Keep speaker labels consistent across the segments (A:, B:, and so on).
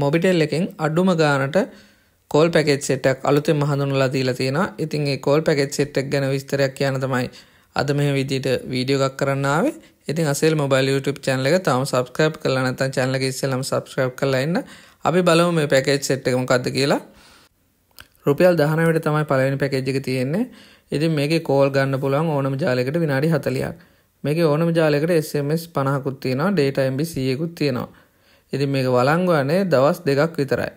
A: මොබිටෙල් එකෙන් අඩුම ගානට කෝල් පැකෙච් සෙට්ටක් අලුතෙන් හඳුනලා දීලා තියෙනවා. ඉතින් ඒ කෝල් පැකෙච් සෙට් එක ගැන විස්තරයක් කියන්න තමයි අද මේ විදිහට වීඩියෝ එකක් කරන්න ආවේ. ඉතින් අසල් මොබයිල් YouTube channel එක තාම subscribe කරලා නැත්නම් channel එක ඉස්සෙල්ලාම subscribe කරලා ඉන්න. අපි බලමු මේ පැකේජ් සෙට් එක මොකක්ද කියලා. රුපියල් 19ට තමයි පළවෙනි පැකේජ් එක තියෙන්නේ. ඉතින් මේකේ කෝල් ගන්න පුළුවන් ඕනම ජාලයකට විනාඩි 40ක්. මේකේ ඕනම ජාලයකට SMS 50කුත් තියෙනවා, data MB 100කුත් තියෙනවා. ඉතින් මේක වලංගුවනේ දවස් දෙකක් විතරයි.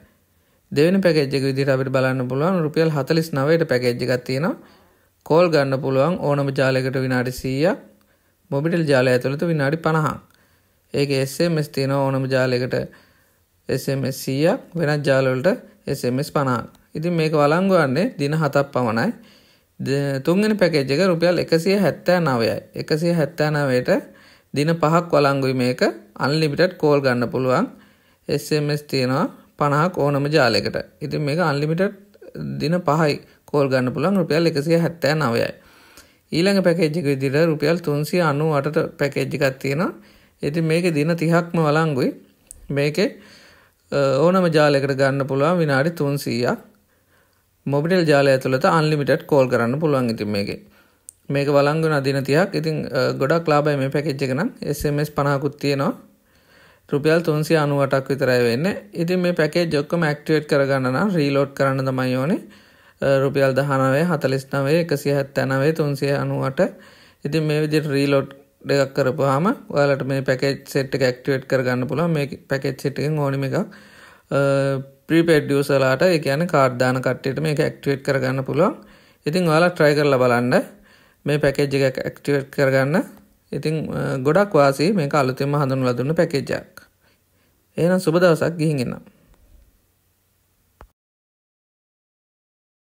A: දෙවෙනි පැකේජ් එක විදිහට අපිට බලන්න පුළුවන් රුපියල් 49ට පැකේජ් එකක් තියෙනවා. කෝල් ගන්න පුළුවන් ඕනම ජාලයකට විනාඩි 100ක්, මොබිටල් ජාලය ඇතුළත විනාඩි 50ක්. ඒකේ SMS තියෙනවා ඕනම ජාලයකට SMS 100ක්, වෙනත් ජාලවලට SMS 50ක්. ඉතින් මේක වලංගුවන්නේ දින 7ක් පමණයි. තුන්වෙනි පැකේජ් එක රුපියල් 179යි. 179ට දින පහක් වලංගුයි මේක අන්ලිමිටඩ් කෝල් ගන්න පුළුවන් SMS තියෙනවා 50ක් ඕනම ජාලයකට. ඉතින් මේක අන්ලිමිටඩ් දින 5යි කෝල් ගන්න පුළුවන් රුපියල් 179යි. ඊළඟ පැකේජ් එක විදිහට රුපියල් 398ට පැකේජ් එකක් තියෙනවා. ඉතින් මේකේ දින 30ක්ම වලංගුයි. මේකේ ඕනම ජාලයකට ගන්න පුළුවන් විනාඩි 300ක්. මොබිටෙල් ජාලය ඇතුළත අන්ලිමිටඩ් කෝල් කරන්න පුළුවන් ඉතින් මේකේ. මේක වලංගුන අදින තියක් ඉතින් ගොඩක් ලාබයි මේ පැකෙච්චකනම් SMS පනාකුත් තියෙනවා රුපියල් තුන්සිය අනුවටක් විතරයි වෙන්න ඉතින් මේ පැකේ ජොක්කම ඇක්ටිවේට් කරගන්නන රීලෝඩ් කරන්න තමයි ඕනේ රුපියල් දහනවේ හතලිස් නවේ එකසිය හැත්තැනවේ තුන්සිය අනුවට ඉතින් මේ විදිට රීලෝඩ් දෙකක් කරපුහම ඔයාලට මේ පැකේජ් සෙට් එක ඇක්ටිවේට් කරගන්න පුළුවන් මේ පැකේජ් සෙට් එකෙන් ඕනිම එකක් ප්‍රීපේඩ් යූසර්ලාට ඒ කියන්නේ කාඩ් දාන කට්ටියට මේක ඇක්ටිවේට් කරගන්න පුළුවන් ඉතින් ඔයාලා try කරලා බලන්න මේ පැකෙජ් එක ඇක්ටිවට් කරගන්න ඉතිං ගොඩක් වාසි මේ අලුතිම හඳුන් ලදුන්න පැකෙජ්ජක් ඒනම් සුබදවසක් ගිහිගෙන්න්නම්